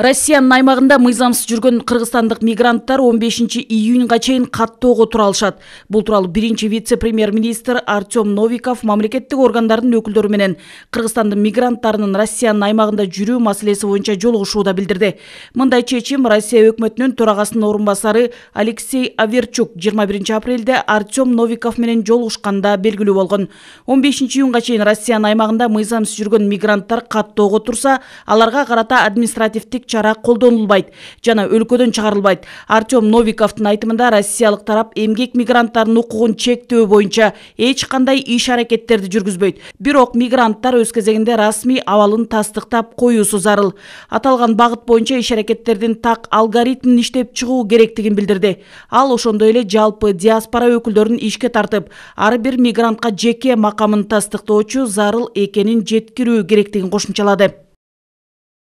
россиянын аймагында мыйзамсыз жүргөн кыргызстандык мигранттар он бешинчи июнга чейин каттоого тура алышат бул тууралуу биринчи вице премьер министр артем новиков мамлекеттик органдардын өкүлдөрү менен кыргызстандын мигранттарынын россиянын аймагында жүрүү маселеси боюнча жолугушууда билдирди мындай чечим россия өкмөтүнүн төрагасынын орун басары алексей аверчук жыйырма биринчи апрелде артем новиков менен жолугушканда белгилүү болгон он бешинчи июнга чейин россиянын аймагында мыйзамсыз жүргөн мигранттар каттоого турса аларга карата административдик чара колдонулбайт жана өлкөдөн чыгарылбайт артем новиковдун айтымында россиялык тарап эмгек мигранттарынын укугун чектөө боюнча эч кандай иш аракеттерди жүргүзбөйт бирок мигранттар өз кезегинде расмий абалын тастыктап коюусу зарыл аталган багыт боюнча иш аракеттердин так алгоритмин иштеп чыгуу керектигин билдирди ал ошондой эле жалпы диаспора өкүлдөрүн ишке тартып ар бир мигрантка жеке макамын тастыктоочу зарыл экенин жеткирүү керектигин кошумчалады